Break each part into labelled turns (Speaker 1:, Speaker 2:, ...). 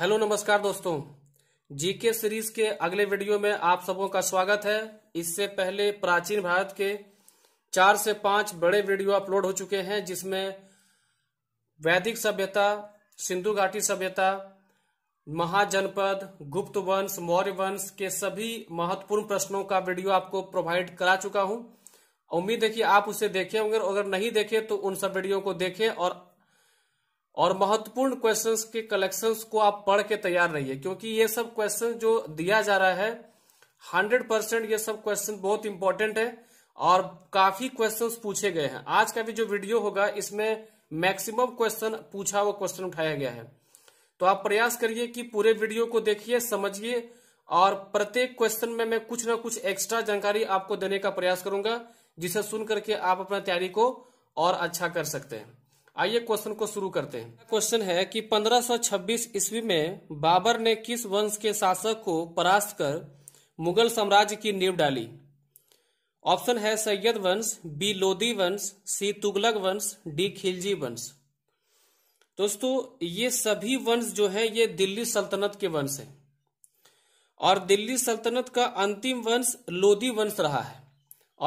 Speaker 1: hello नमस्कार दोस्तों GK series के अगले वीडियो में आप सबों का स्वागत है इससे पहले प्राचीन भारत के चार से पांच बड़े वीडियो अपलोड हो चुके हैं जिसमें वैदिक सभ्यता सिंधु घाटी सभ्यता महाजनपद गुप्त वंश मौर्य वंश के सभी महत्वपूर्ण प्रश्नों का वीडियो आपको प्रोवाइड करा चुका हूं उम्मीद है कि आप उसे देखे होंगे और अगर नहीं देखे तो उन सब वीडियो को देखें और और महत्वपूर्ण क्वेश्चंस के कलेक्शंस को आप पढ़ के तैयार रहिए क्योंकि ये सब क्वेश्चन जो दिया जा रहा है हंड्रेड परसेंट ये सब क्वेश्चन बहुत इंपॉर्टेंट है और काफी क्वेश्चंस पूछे गए हैं आज का भी जो वीडियो होगा इसमें मैक्सिमम क्वेश्चन पूछा हुआ क्वेश्चन उठाया गया है तो आप प्रयास करिए कि पूरे वीडियो को देखिए समझिए और प्रत्येक क्वेश्चन में मैं कुछ ना कुछ एक्स्ट्रा जानकारी आपको देने का प्रयास करूंगा जिसे सुन करके आप अपना तैयारी को और अच्छा कर सकते हैं आइए क्वेश्चन को शुरू करते हैं क्वेश्चन है कि 1526 ईस्वी में बाबर ने किस वंश के शासक को परास्त कर मुगल साम्राज्य की नींव डाली ऑप्शन है सैयद वंश बी लोदी वंश सी तुगलक वंश डी खिलजी वंश दोस्तों ये सभी वंश जो है ये दिल्ली सल्तनत के वंश हैं और दिल्ली सल्तनत का अंतिम वंश लोधी वंश रहा है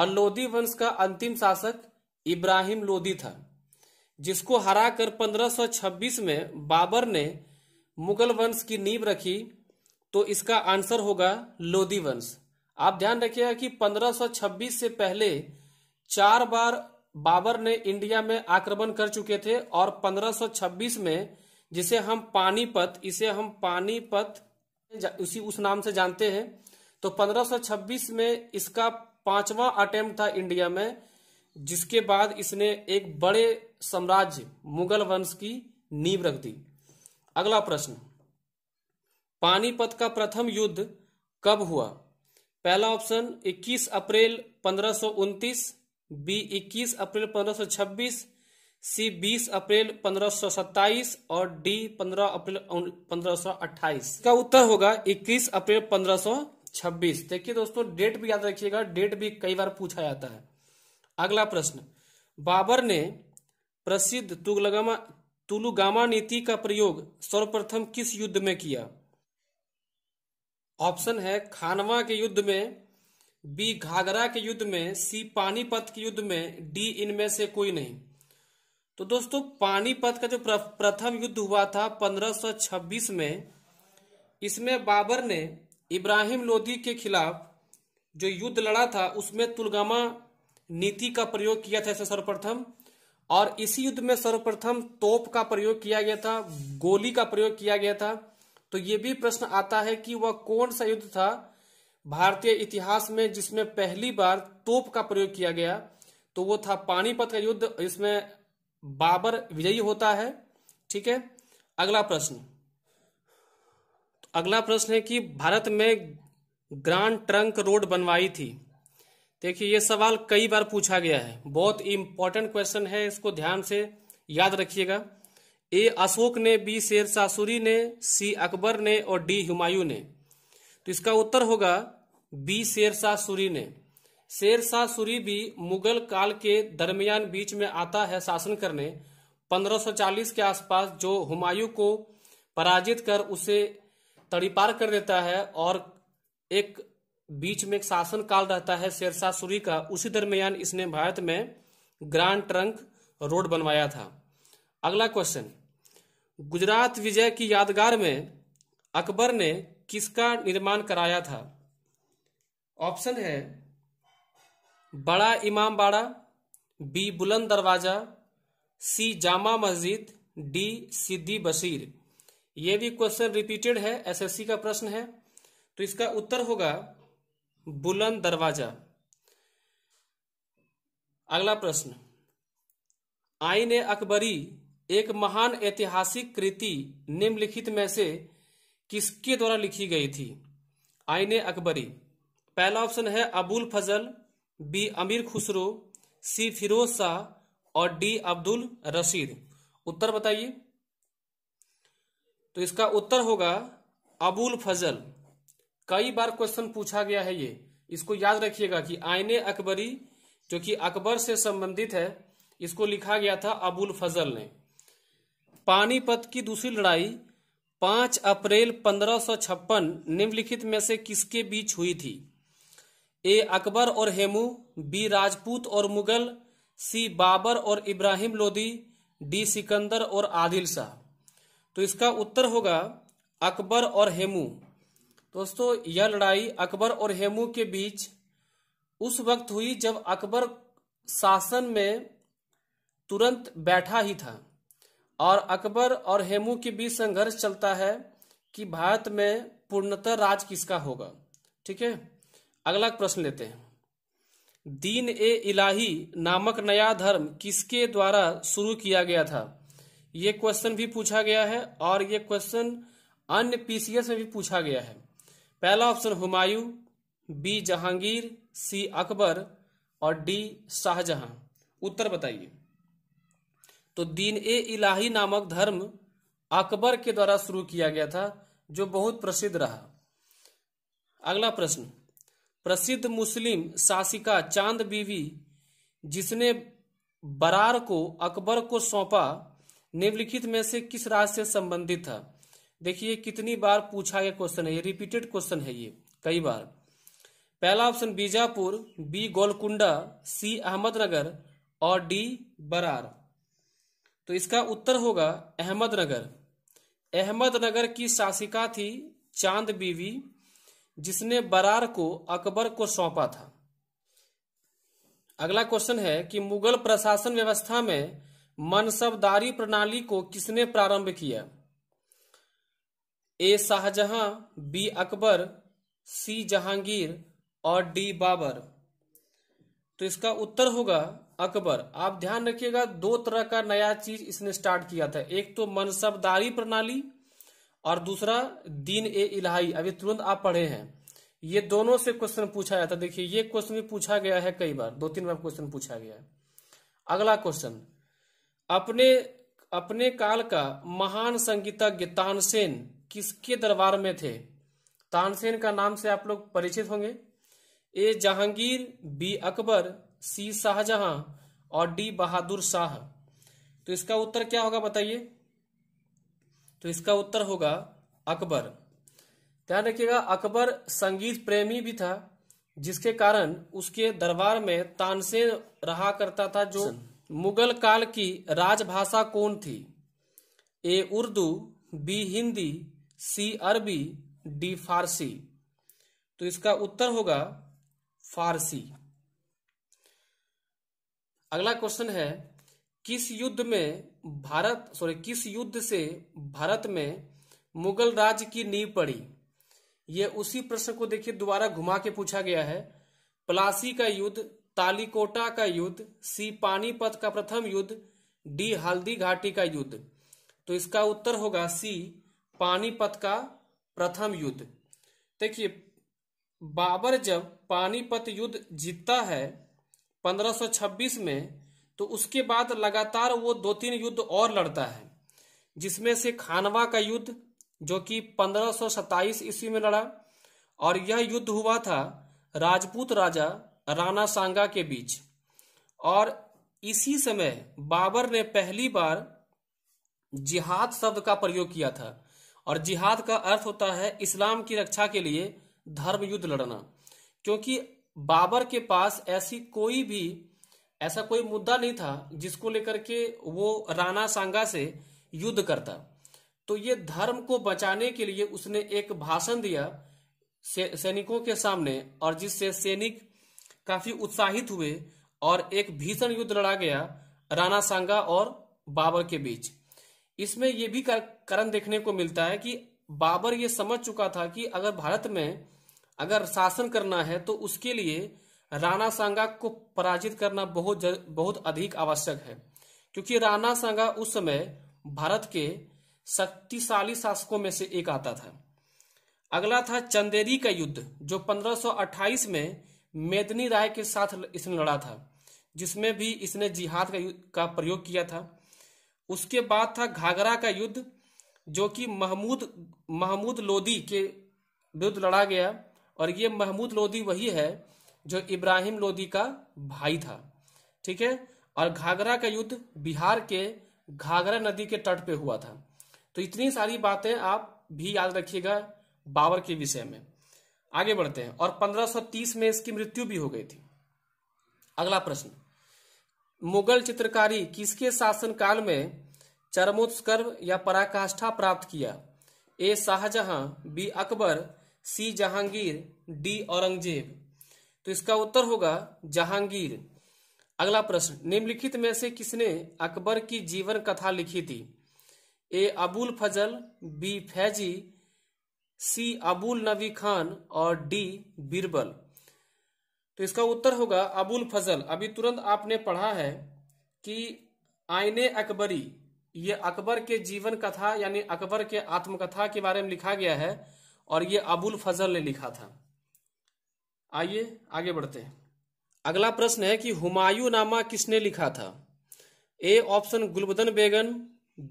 Speaker 1: और लोधी वंश का अंतिम शासक इब्राहिम लोदी था जिसको हराकर 1526 में बाबर ने मुगल वंश की नींव रखी तो इसका आंसर होगा लोधी वंश आप ध्यान रखिएगा कि 1526 से पहले चार बार बाबर ने इंडिया में आक्रमण कर चुके थे और 1526 में जिसे हम पानीपत इसे हम पानीपत उसी उस नाम से जानते हैं तो 1526 में इसका पांचवा अटेम्प्ट था इंडिया में जिसके बाद इसने एक बड़े साम्राज्य मुगल वंश की नींव रख दी अगला प्रश्न पानीपत का प्रथम युद्ध कब हुआ पहला ऑप्शन 21 अप्रैल 1529 बी 21 अप्रैल 1526 सी 20 अप्रैल 1527 और डी 15 अप्रैल 1528 का उत्तर होगा 21 अप्रैल 1526 देखिए दोस्तों डेट भी याद रखिएगा डेट भी कई बार पूछा जाता है अगला प्रश्न बाबर ने प्रसिद्ध तुगलगामा तुलुगामा नीति का प्रयोग सर्वप्रथम किस युद्ध में किया ऑप्शन है खानवा के युद्ध में बी घाघरा के युद्ध में सी पानीपत के युद्ध में डी इनमें से कोई नहीं तो दोस्तों पानीपत का जो प्रथम युद्ध हुआ था 1526 में इसमें बाबर ने इब्राहिम लोधी के खिलाफ जो युद्ध लड़ा था उसमें तुलगामा नीति का प्रयोग किया था सर्वप्रथम और इसी युद्ध में सर्वप्रथम तोप का प्रयोग किया गया था गोली का प्रयोग किया गया था तो यह भी प्रश्न आता है कि वह कौन सा युद्ध था भारतीय इतिहास में जिसमें पहली बार तोप का प्रयोग किया गया तो वो था पानीपत का युद्ध इसमें बाबर विजयी होता है ठीक है अगला प्रश्न तो अगला प्रश्न है कि भारत में ग्रांड ट्रंक रोड बनवाई थी देखिए ये सवाल कई बार पूछा गया है बहुत इंपॉर्टेंट क्वेश्चन है इसको ध्यान से याद रखिएगा ए अशोक ने बी शेर सासुरी ने सी अकबर ने और डी हुमायूं ने तो इसका उत्तर होगा बी शेर सासुरी ने शेर सासुरी भी मुगल काल के दरमियान बीच में आता है शासन करने 1540 के आसपास जो हुमायूं को पराजित कर उसे तड़ीपार कर देता है और एक बीच में एक शासन काल रहता है शेरशाह सूरी का उसी दरमियान इसने भारत में ग्रांड ट्रंक रोड बनवाया था अगला क्वेश्चन गुजरात विजय की यादगार में अकबर ने किसका निर्माण कराया था ऑप्शन है बड़ा इमाम बाड़ा बी बुलंद दरवाजा सी जामा मस्जिद डी सिद्दी बशीर यह भी क्वेश्चन रिपीटेड है एसएससी का प्रश्न है तो इसका उत्तर होगा बुलंद दरवाजा अगला प्रश्न आईने अकबरी एक महान ऐतिहासिक कृति निम्नलिखित में से किसके द्वारा लिखी गई थी आईने अकबरी पहला ऑप्शन है अबुल फजल बी अमीर खुसरो सी फिरोज शाह और डी अब्दुल रशीद उत्तर बताइए तो इसका उत्तर होगा अबुल फजल कई बार क्वेश्चन पूछा गया है ये इसको याद रखिएगा कि आयने अकबरी जो कि अकबर से संबंधित है इसको लिखा गया था अबुल फजल ने पानीपत की दूसरी लड़ाई पांच अप्रैल पंद्रह निम्नलिखित में से किसके बीच हुई थी ए अकबर और हेमू बी राजपूत और मुगल सी बाबर और इब्राहिम लोदी डी सिकंदर और आदिल शाह तो इसका उत्तर होगा अकबर और हेमू दोस्तों यह लड़ाई अकबर और हेमू के बीच उस वक्त हुई जब अकबर शासन में तुरंत बैठा ही था और अकबर और हेमू के बीच संघर्ष चलता है कि भारत में पूर्णतः राज किसका होगा ठीक है अगला प्रश्न लेते हैं दीन ए इलाही नामक नया धर्म किसके द्वारा शुरू किया गया था ये क्वेश्चन भी पूछा गया है और ये क्वेश्चन अन्य पीसीएस में भी पूछा गया है पहला option Humayun B Jahangir C Akbar और डी शाहजहां उत्तर बताइए तो दीन ए इलाही नामक धर्म अकबर के द्वारा शुरू किया गया था जो बहुत प्रसिद्ध रहा अगला प्रश्न प्रसिद्ध मुस्लिम शासिका चांद बीवी जिसने बरार को अकबर को सौंपा निम्नलिखित में से किस राज्य से संबंधित था देखिए कितनी बार पूछा गया क्वेश्चन है ये रिपीटेड क्वेश्चन है ये कई बार पहला option Bijapur B Golconda C Ahmednagar और डी बरार तो इसका उत्तर होगा अहमदनगर अहमदनगर की शासिका थी चांद बीवी जिसने बरार को अकबर को सौंपा था अगला क्वेश्चन है कि मुगल प्रशासन व्यवस्था में मनसबदारी प्रणाली को किसने प्रारंभ किया A Shahjahan B Akbar C Jahangir और डी बाबर तो इसका उत्तर होगा अकबर आप ध्यान रखिएगा दो तरह का नया चीज इसने स्टार्ट किया था एक तो मनसबदारी प्रणाली और दूसरा दीन ए इलाही अभी तुरंत आप पढ़े हैं ये दोनों से क्वेश्चन पूछा जाता देखिए ये क्वेश्चन भी पूछा गया है कई बार दो तीन बार क्वेश्चन पूछा गया है अगला क्वेश्चन अपने अपने काल का महान संगीतज्ञ तानसेन किसके दरबार में थे तानसेन का नाम से आप लोग परिचित होंगे A Jahangir B Akbar C Shahjahan और डी बहादुर शाह तो इसका उत्तर क्या होगा बताइए तो इसका उत्तर होगा अकबर ध्यान रखिएगा अकबर संगीत प्रेमी भी था जिसके कारण उसके दरबार में तानसेन रहा करता था जो मुगल काल की राजभाषा कौन थी A Urdu B Hindi C Arabi D फारसी तो इसका उत्तर होगा फारसी अगला क्वेश्चन है किस युद्ध में भारत सॉरी किस युद्ध से भारत में मुगल राज की नींव पड़ी यह उसी प्रश्न को देखिए दोबारा घुमा के पूछा गया है प्लासी का युद्ध तालिकोटा का युद्ध सी पानीपत का प्रथम युद्ध डी हल्दी घाटी का युद्ध तो इसका उत्तर होगा सी पानीपत का प्रथम युद्ध देखिए बाबर जब पानीपत युद्ध जीतता है 1526 में तो उसके बाद लगातार वो दो तीन युद्ध और लड़ता है जिसमें से खानवा का युद्ध जो कि 1527 ईस्वी में लड़ा और यह युद्ध हुआ था राजपूत राजा राणा सांगा के बीच और इसी समय बाबर ने पहली बार जिहाद शब्द का प्रयोग किया था और जिहाद का अर्थ होता है इस्लाम की रक्षा के लिए धर्म युद्ध लड़ना क्योंकि बाबर के पास ऐसी कोई भी ऐसा कोई मुद्दा नहीं था जिसको लेकर के वो राणा सांगा से युद्ध करता तो ये धर्म को बचाने के लिए उसने एक भाषण दिया से, सैनिकों के सामने और जिससे सैनिक काफी उत्साहित हुए और एक भीषण युद्ध लड़ा गया राणा सांगा और बाबर के बीच इसमें यह भी करण देखने को मिलता है कि बाबर ये समझ चुका था कि अगर भारत में अगर शासन करना है तो उसके लिए राणा सांगा को पराजित करना बहुत जर, बहुत अधिक आवश्यक है क्योंकि राणा सांगा उस समय भारत के शक्तिशाली शासकों में से एक आता था अगला था चंदेरी का युद्ध जो 1528 में मेदनी राय के साथ इसने लड़ा था जिसमें भी इसने जिहाद का, का प्रयोग किया था उसके बाद था घाघरा का युद्ध जो कि महमूद महमूद लोदी के विरुद्ध लड़ा गया और ये महमूद लोदी वही है जो इब्राहिम लोदी का भाई था ठीक है और घाघरा का युद्ध बिहार के घाघरा नदी के तट पे हुआ था तो इतनी सारी बातें आप भी याद रखिएगा बाबर के विषय में आगे बढ़ते हैं और 1530 में इसकी मृत्यु भी हो गई थी अगला प्रश्न मुगल चित्रकारी किसके शासनकाल में चरमोत्कर्म या पराकाष्ठा प्राप्त किया A Shahjahan B Akbar C Jahangir D Aurangzeb तो इसका उत्तर होगा जहांगीर अगला प्रश्न निम्नलिखित में से किसने अकबर की जीवन कथा लिखी थी A Abul Fazl B Faizi C Abul Nabi Khan और डी बीरबल तो इसका उत्तर होगा अबुल फजल अभी तुरंत आपने पढ़ा है कि आईने अकबरी ये अकबर के जीवन कथा यानी अकबर के आत्मकथा के बारे में लिखा गया है और ये अबुल फजल ने लिखा था आइए आगे बढ़ते हैं अगला प्रश्न है कि हुमायूं नामा किसने लिखा था A option Gulbadan Begum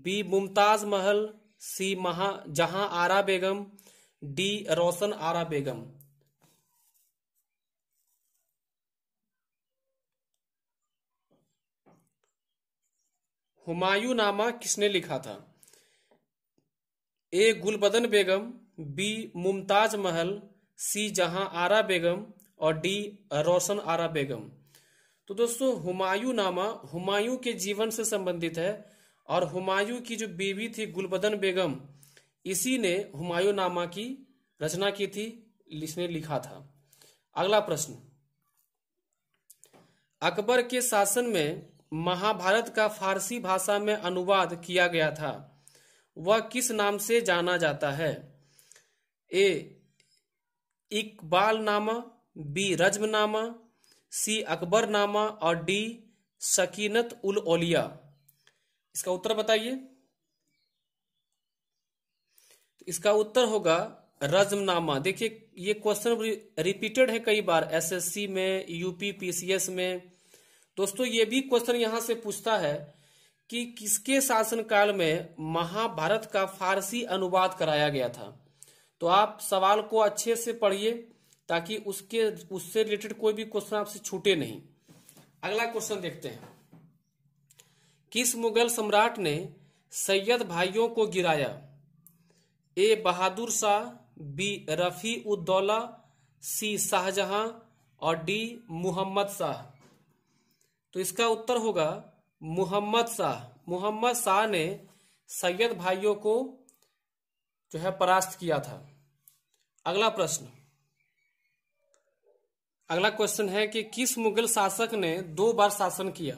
Speaker 1: B Mumtaz Mahal C महा जहां आरा बेगम डी रोशन आरा बेगम हुमायूं नामा किसने लिखा था A Gulbadan Begum B Mumtaz Mahal C जहां आरा बेगम और डी रोशन आरा बेगम तो दोस्तों हुमायूं नामा हुमायूं के जीवन से संबंधित है और हुमायूं की जो बीवी थी गुलबदन बेगम इसी ने हुमायूं नामा की रचना की थी इसने लिखा था अगला प्रश्न अकबर के शासन में महाभारत का फारसी भाषा में अनुवाद किया गया था वह किस नाम से जाना जाता है ए इकबाल नामा बी रजम नामा सी अकबर नामा और डी सकीनत उल ओलिया इसका उत्तर बताइए तो इसका उत्तर होगा रजमनामा देखिए ये क्वेश्चन रिपीटेड है कई बार एसएससी में यूपी पीसीएस में दोस्तों ये भी क्वेश्चन यहाँ से पूछता है कि किसके शासनकाल में महाभारत का फारसी अनुवाद कराया गया था तो आप सवाल को अच्छे से पढ़िए ताकि उसके उससे रिलेटेड कोई भी क्वेश्चन आपसे छूटे नहीं अगला क्वेश्चन देखते हैं किस मुगल सम्राट ने सैयद भाइयों को गिराया A Bahadur Shah B Rafi ud-Daulah C Shahjahan और डी मुहम्मद शाह तो इसका उत्तर होगा मोहम्मद शाह मोहम्मद शाह ने सैयद भाइयों को जो है परास्त किया था अगला प्रश्न अगला क्वेश्चन है कि किस मुगल शासक ने दो बार शासन किया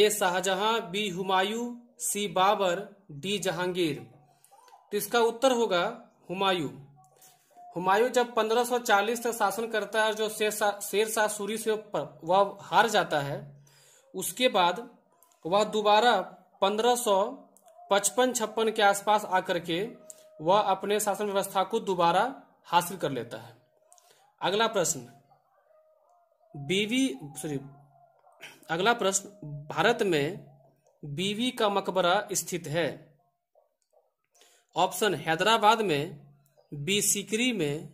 Speaker 1: A Shahjahan B Humayun C Babur D Jahangir तो इसका उत्तर होगा हुमायूं हुमायूं जब 1540 तक शासन करता है जो शेर शाह सूरी से वह हार जाता है उसके बाद वह दोबारा 1555 छप्पन के आसपास आकर के वह अपने शासन व्यवस्था को दोबारा हासिल कर लेता है अगला प्रश्न बीवी सॉरी अगला प्रश्न भारत में बीवी का मकबरा स्थित है ऑप्शन हैदराबाद में बी सिकरी में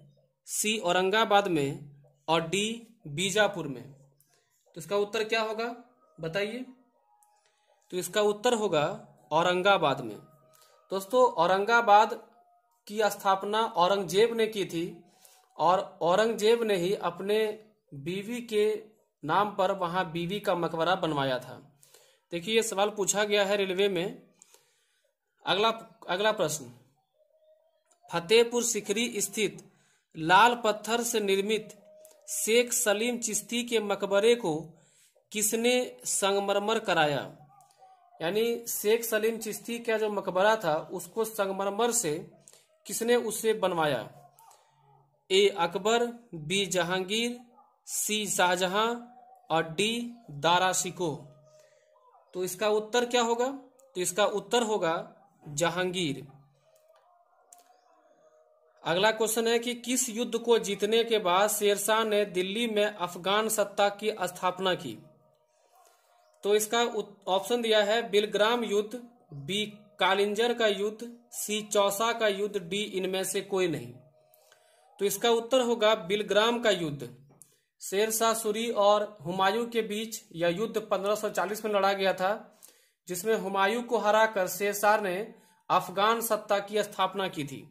Speaker 1: सी औरंगाबाद में और डी बीजापुर में तो इसका उत्तर क्या होगा बताइए तो इसका उत्तर होगा औरंगाबाद में दोस्तों औरंगाबाद की स्थापना औरंगजेब ने की थी और औरंगजेब ने ही अपने बीवी के नाम पर वहां बीवी का मकबरा बनवाया था देखिए ये सवाल पूछा गया है रेलवे में अगला अगला प्रश्न फतेहपुर सिकरी स्थित लाल पत्थर से निर्मित शेख सलीम चिश्ती के मकबरे को किसने संगमरमर कराया यानी शेख सलीम चिश्ती का जो मकबरा था उसको संगमरमर से किसने उसे बनवाया A Akbar B Jahangir C Shahjahan और डी दारा शिको तो इसका उत्तर क्या होगा तो इसका उत्तर होगा जहांगीर अगला क्वेश्चन है कि किस युद्ध को जीतने के बाद शेरशाह ने दिल्ली में अफगान सत्ता की स्थापना की तो इसका ऑप्शन दिया है बिलग्राम युद्ध बी कालिंजर का युद्ध सी चौसा का युद्ध डी इनमें से कोई नहीं तो इसका उत्तर होगा बिलग्राम का युद्ध शेरशाह सूरी और हुमायूं के बीच यह युद्ध 1540 में लड़ा गया था जिसमें हुमायूं को हराकर शेरशाह ने अफगान सत्ता की स्थापना की थी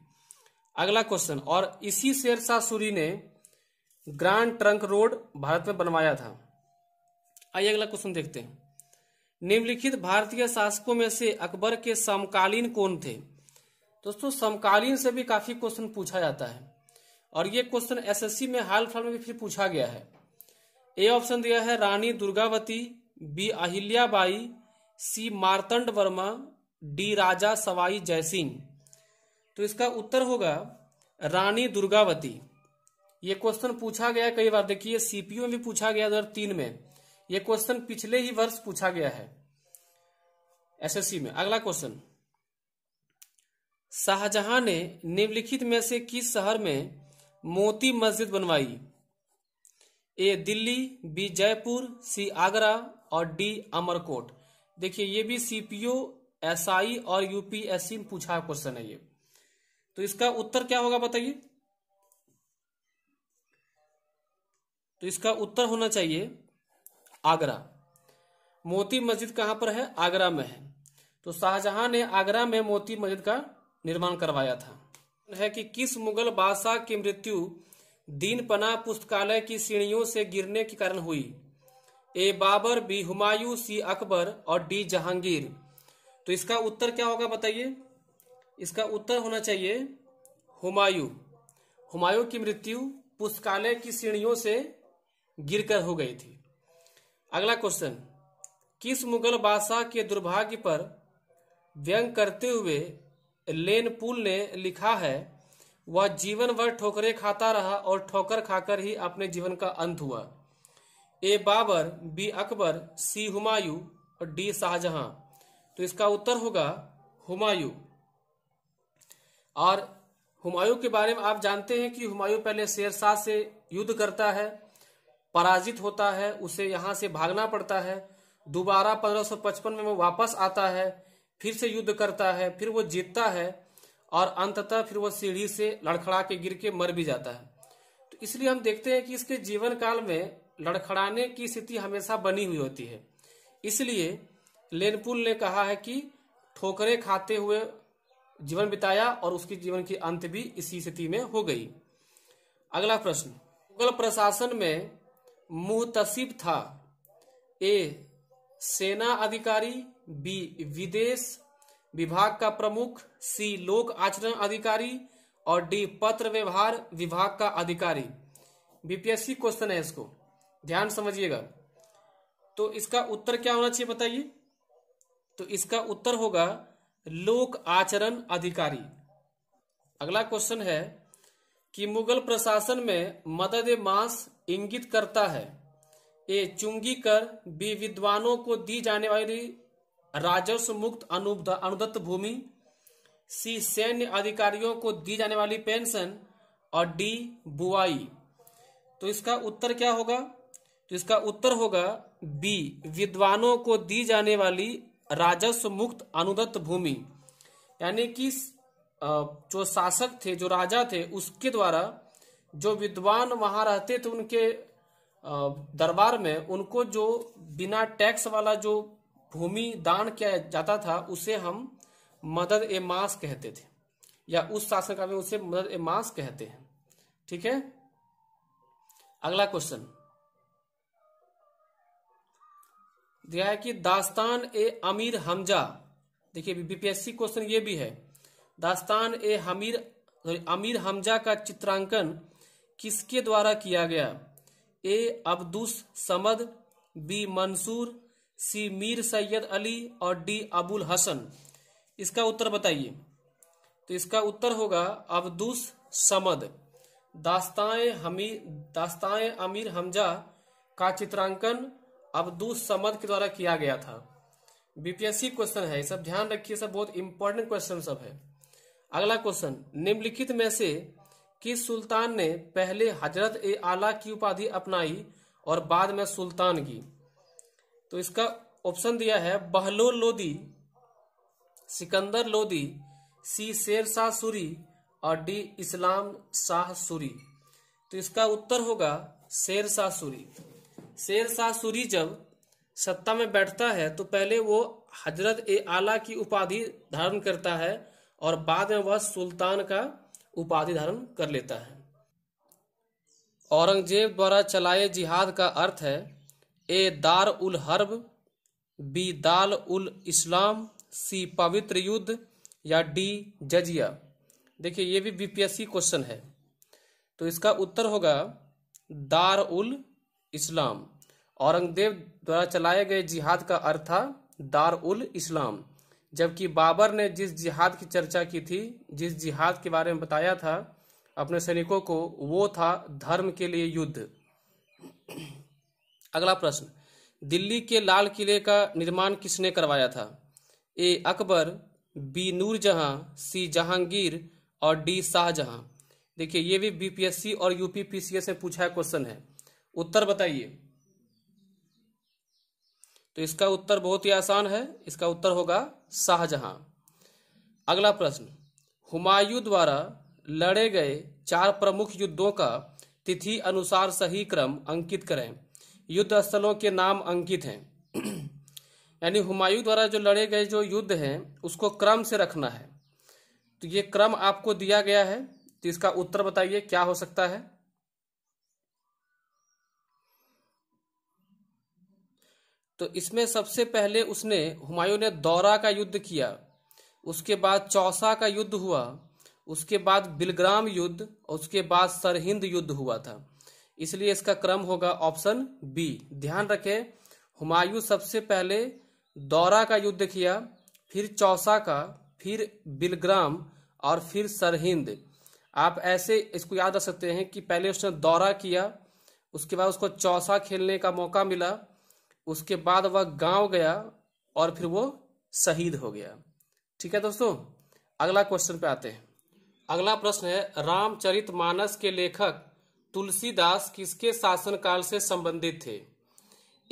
Speaker 1: अगला क्वेश्चन और इसी शेरशाह सूरी ने ग्रांड ट्रंक रोड भारत में बनवाया था आइए अगला क्वेश्चन देखते हैं निम्नलिखित भारतीय शासकों में से अकबर के समकालीन कौन थे दोस्तों समकालीन से भी काफी क्वेश्चन पूछा जाता है और ये क्वेश्चन एसएससी में हाल फिलहाल में भी फिर पूछा गया है ए ऑप्शन दिया है Rani Durgavati B Ahilyabai C Marthanda Varma D Raja Sawai Jaisingh तो इसका उत्तर होगा रानी दुर्गावती ये क्वेश्चन पूछा गया कई बार देखिए सीपीयू में भी पूछा गया तीन में ये क्वेश्चन पिछले ही वर्ष पूछा गया है एसएससी में अगला क्वेश्चन शाहजहां ने निम्नलिखित में से किस शहर में मोती मस्जिद बनवाई A Delhi B Jaipur C Agra और डी अमरकोट देखिए ये भी सीपीओ एसआई और यूपीएससी में पूछा क्वेश्चन है ये तो इसका उत्तर क्या होगा बताइए तो इसका उत्तर होना चाहिए आगरा मोती मस्जिद कहां पर है आगरा में है तो शाहजहां ने आगरा में मोती मस्जिद का निर्माण करवाया था है कि किस मुगल बादशाह की मृत्यु दीन पना पुस्तकालय की सीढ़ियों से गिरने के कारण हुई A Babur B Humayun C Akbar और डी जहांगीर तो इसका उत्तर क्या होगा बताइए इसका उत्तर होना चाहिए हुमायूं हुमायूं की मृत्यु पुस्तकालय की सीढ़ियों से गिरकर हो गई थी अगला क्वेश्चन किस मुगल बादशाह के दुर्भाग्य पर व्यंग करते हुए लेन पुल ने लिखा है वह जीवन भर ठोकरे खाता रहा और ठोकर खाकर ही अपने जीवन का अंत हुआ A Babur B Akbar C Humayun और डी शाहजहां तो इसका उत्तर होगा हुमायूं और हुमायूं के बारे में आप जानते हैं कि हुमायूं पहले शेरशाह से युद्ध करता है पराजित होता है उसे यहाँ से भागना पड़ता है दोबारा 1555 में वो वापस आता है फिर से युद्ध करता है फिर वो जीतता है और अंततः फिर वो सीढ़ी से लड़खड़ा के गिर के मर भी जाता है तो इसलिए हम देखते हैं कि इसके जीवन काल में लड़खड़ाने की स्थिति हमेशा बनी हुई होती है इसलिए लेनपुल ने कहा है कि ठोकरे खाते हुए जीवन बिताया और उसके जीवन की अंत भी इसी स्थिति में हो गई अगला प्रश्न मुगल प्रशासन में मुहतसिब था ए सेना अधिकारी बी विदेश विभाग का प्रमुख सी लोक आचरण अधिकारी और डी पत्र व्यवहार विभाग का अधिकारी बीपीएससी क्वेश्चन है इसको ध्यान समझिएगा तो इसका उत्तर क्या होना चाहिए बताइए तो इसका उत्तर होगा लोक आचरण अधिकारी अगला क्वेश्चन है कि मुगल प्रशासन में मदद मास इंगित करता है ए चुंगी कर बी विद्वानों को दी जाने वाली राजस्व मुक्त अनुदत्त भूमि सी सैन्य अधिकारियों को दी जाने वाली पेंशन और डी बुआई तो इसका उत्तर क्या होगा तो इसका उत्तर होगा बी विद्वानों को दी जाने वाली राजस्व मुक्त अनुदत्त भूमि यानी कि जो शासक थे जो राजा थे उसके द्वारा जो विद्वान वहां रहते थे उनके दरबार में उनको जो बिना टैक्स वाला जो भूमि दान किया जाता था उसे हम मदद ए मास कहते थे या उस शासन का में उसे मदद ए मास कहते हैं ठीक है अगला क्वेश्चन दिया है कि दास्तान ए अमीर हमजा देखिए बीपीएससी क्वेश्चन ये भी है दास्तान ए हमीर अमीर हमजा का चित्रांकन किसके द्वारा किया गया A Abdus Samad B Mansur C Mir Sayyid Ali और डी अबुल हसन इसका उत्तर बताइए तो इसका उत्तर होगा अब्दुस समद दास्ताए हमीर दास्ताए अमीर हमजा का चित्रांकन अवधूत समद के द्वारा किया गया था बीपीएससी क्वेश्चन है सब ध्यान रखिए सब बहुत इंपॉर्टेंट क्वेश्चन सब है अगला क्वेश्चन निम्नलिखित में से किस सुल्तान ने पहले हजरत ए आला की उपाधि अपनाई और बाद में सुल्तान की तो इसका ऑप्शन दिया है बहलोल लोदी सिकंदर लोदी सी शेर शाह सूरी और डी इस्लाम शाह सूरी तो इसका उत्तर होगा शेर शाह सूरी शेर शाह सूरी जब सत्ता में बैठता है तो पहले वो हजरत ए आला की उपाधि धारण करता है और बाद में वह सुल्तान का उपाधि धारण कर लेता है औरंगजेब द्वारा चलाए जिहाद का अर्थ है ए दार उल हर्ब बी दाल उल इस्लाम सी पवित्र युद्ध या डी जजिया देखिए ये भी बीपीएससी क्वेश्चन है तो इसका उत्तर होगा दार उल इस्लाम औरंगजेब द्वारा चलाए गए जिहाद का अर्थ था दार उल इस्लाम जबकि बाबर ने जिस जिहाद की चर्चा की थी जिस जिहाद के बारे में बताया था अपने सैनिकों को वो था धर्म के लिए युद्ध अगला प्रश्न दिल्ली के लाल किले का निर्माण किसने करवाया था A Akbar B Nurjahan C Jahangir और डी शाहजहां देखिए ये भी बीपीएससी और यूपीपीसीएस में पूछा क्वेश्चन है उत्तर बताइए तो इसका उत्तर बहुत ही आसान है इसका उत्तर होगा शाहजहां अगला प्रश्न हुमायूं द्वारा लड़े गए चार प्रमुख युद्धों का तिथि अनुसार सही क्रम अंकित करें युद्ध स्थलों के नाम अंकित हैं यानी हुमायूं द्वारा जो लड़े गए जो युद्ध हैं उसको क्रम से रखना है तो ये क्रम आपको दिया गया है तो इसका उत्तर बताइए क्या हो सकता है तो इसमें सबसे पहले उसने हुमायूं ने दौरा का युद्ध किया उसके बाद चौसा का युद्ध हुआ उसके बाद बिलग्राम युद्ध और उसके बाद सरहिंद युद्ध हुआ था इसलिए इसका क्रम होगा ऑप्शन बी ध्यान रखें हुमायूं सबसे पहले दौरा का युद्ध किया फिर चौसा का फिर बिलग्राम और फिर सरहिंद आप ऐसे इसको याद रख सकते हैं कि पहले उसने दौरा किया उसके बाद उसको चौसा खेलने का मौका मिला उसके बाद वह गांव गया और फिर वो शहीद हो गया ठीक है दोस्तों अगला क्वेश्चन पे आते हैं अगला प्रश्न है रामचरित मानस के लेखक तुलसीदास किसके शासनकाल से संबंधित थे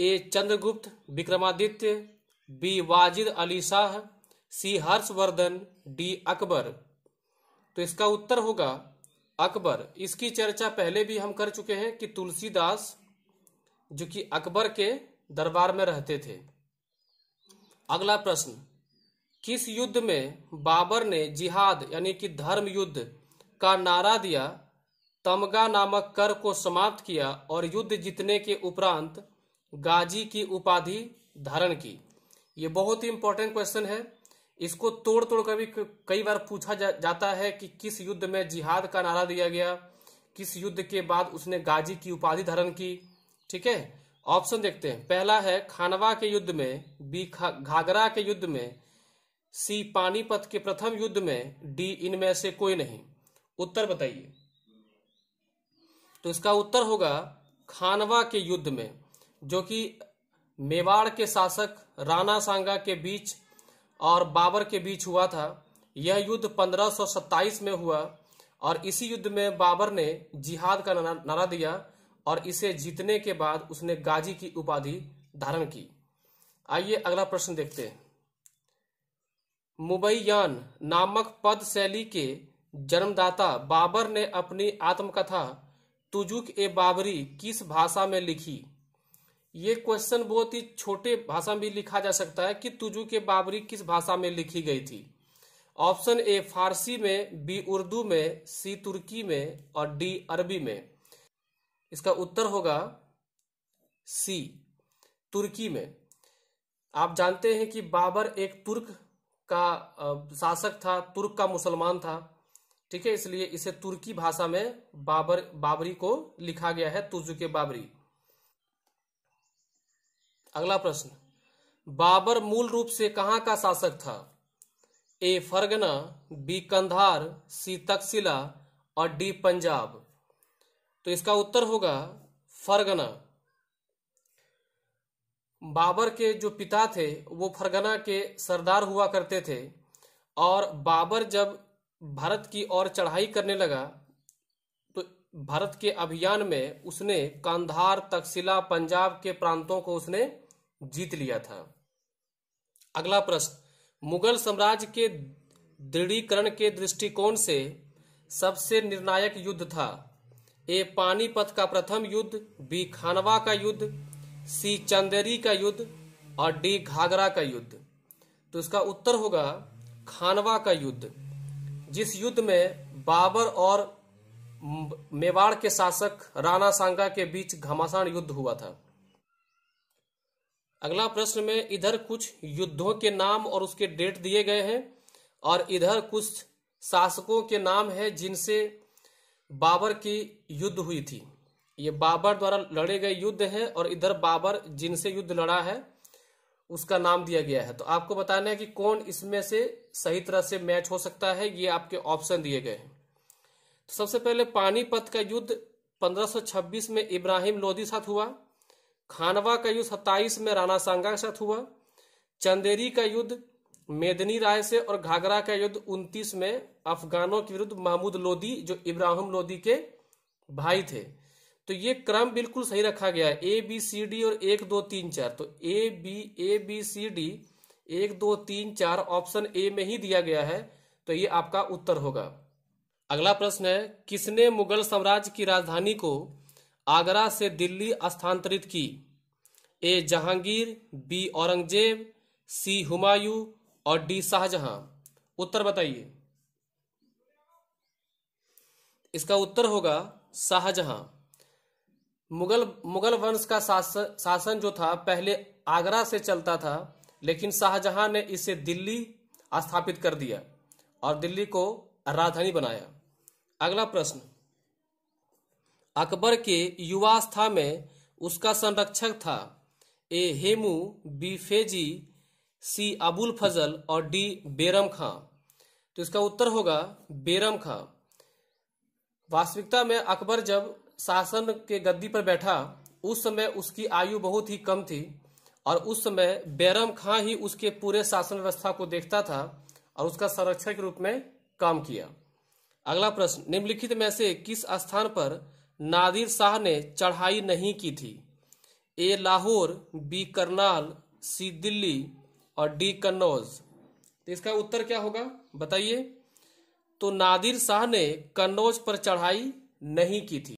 Speaker 1: A Chandragupta Vikramaditya B Wajid Ali Shah C Harshavardhana D Akbar तो इसका उत्तर होगा अकबर इसकी चर्चा पहले भी हम कर चुके हैं कि तुलसीदास जो कि अकबर के दरबार में रहते थे अगला प्रश्न किस युद्ध में बाबर ने जिहाद यानी कि धर्म युद्ध का नारा दिया तमगा नामक कर को समाप्त किया और युद्ध जीतने के उपरांत गाजी की उपाधि धारण की ये बहुत ही इंपॉर्टेंट क्वेश्चन है इसको तोड़ तोड़ कर भी कई बार पूछा जा, जाता है कि किस युद्ध में जिहाद का नारा दिया गया किस युद्ध के बाद उसने गाजी की उपाधि धारण की ठीक है ऑप्शन देखते हैं पहला है खानवा के युद्ध में बी घाघरा के युद्ध में सी पानीपत के प्रथम युद्ध में डी इनमें से कोई नहीं उत्तर बताइए तो इसका उत्तर होगा खानवा के युद्ध में जो कि मेवाड़ के शासक राणा सांगा के बीच और बाबर के बीच हुआ था यह युद्ध 1527 में हुआ और इसी युद्ध में बाबर ने जिहाद का नारा दिया और इसे जीतने के बाद उसने गाजी की उपाधि धारण की आइए अगला प्रश्न देखते हैं मुबैयान नामक पद शैली के जन्मदाता बाबर ने अपनी आत्मकथा तुजुक ए बाबरी किस भाषा में लिखी ये क्वेश्चन बहुत ही छोटे भाषा में भी लिखा जा सकता है कि तुजुक ए बाबरी किस भाषा में लिखी गई थी ऑप्शन ए फारसी में बी उर्दू में सी तुर्की में और डी अरबी में इसका उत्तर होगा सी तुर्की में आप जानते हैं कि बाबर एक तुर्क का शासक था तुर्क का मुसलमान था ठीक है इसलिए इसे तुर्की भाषा में बाबर बाबरी को लिखा गया है तुर्जुके बाबरी अगला प्रश्न बाबर मूल रूप से कहाँ का शासक था A Fergana B Kandahar C Taxila और डी पंजाब तो इसका उत्तर होगा फरगना बाबर के जो पिता थे वो फरगना के सरदार हुआ करते थे और बाबर जब भारत की ओर चढ़ाई करने लगा तो भारत के अभियान में उसने कांधार तकसीला पंजाब के प्रांतों को उसने जीत लिया था अगला प्रश्न मुगल साम्राज्य के दृढ़ीकरण के दृष्टिकोण से सबसे निर्णायक युद्ध था ए पानीपत का प्रथम युद्ध बी खानवा का युद्ध सी चंदेरी का युद्ध और डी घाघरा का युद्ध तो इसका उत्तर होगा खानवा का युद्ध जिस युद्ध में बाबर और मेवाड़ के शासक राणा सांगा के बीच घमासान युद्ध हुआ था अगला प्रश्न में इधर कुछ युद्धों के नाम और उसके डेट दिए गए हैं और इधर कुछ शासकों के नाम है जिनसे बाबर की युद्ध हुई थी ये बाबर द्वारा लड़े गए युद्ध है और इधर बाबर जिनसे युद्ध लड़ा है उसका नाम दिया गया है तो आपको बताना है कि कौन इसमें से सही तरह से मैच हो सकता है ये आपके ऑप्शन दिए गए हैं तो सबसे पहले पानीपत का युद्ध 1526 में इब्राहिम लोधी साथ हुआ खानवा का युद्ध 27 में राणा सांगा के साथ हुआ चंदेरी का युद्ध मेदनी राय से और घाघरा का युद्ध 29 में अफगानों के विरुद्ध महमूद लोदी जो इब्राहिम लोदी के भाई थे तो ये क्रम बिल्कुल सही रखा गया है ए बी सी डी और एक दो तीन चार तो A B A B C D एक दो तीन चार ऑप्शन ए में ही दिया गया है तो ये आपका उत्तर होगा अगला प्रश्न है किसने मुगल साम्राज्य की राजधानी को आगरा से दिल्ली स्थानांतरित की A Jahangir B Aurangzeb C Humayun और डी शाहजहां उत्तर बताइए इसका उत्तर होगा शाहजहां मुगल मुगल वंश का शासन सास, जो था पहले आगरा से चलता था लेकिन शाहजहां ने इसे दिल्ली स्थापित कर दिया और दिल्ली को राजधानी बनाया अगला प्रश्न अकबर के युवावस्था में उसका संरक्षक था A Hemu B Faizi C Abul Fazl और डी बेरम खां तो इसका उत्तर होगा बेरम खां वास्तविकता में अकबर जब शासन के गद्दी पर बैठा उस समय उसकी आयु बहुत ही कम थी और उस समय बैरम खां ही उसके पूरे शासन व्यवस्था को देखता था और उसका संरक्षक के रूप में काम किया अगला प्रश्न निम्नलिखित में से किस स्थान पर नादिर शाह ने चढ़ाई नहीं की थी A Lahore B Karnal C Delhi और डी कन्नौज तो इसका उत्तर क्या होगा बताइए तो नादिर शाह ने कन्नौज पर चढ़ाई नहीं की थी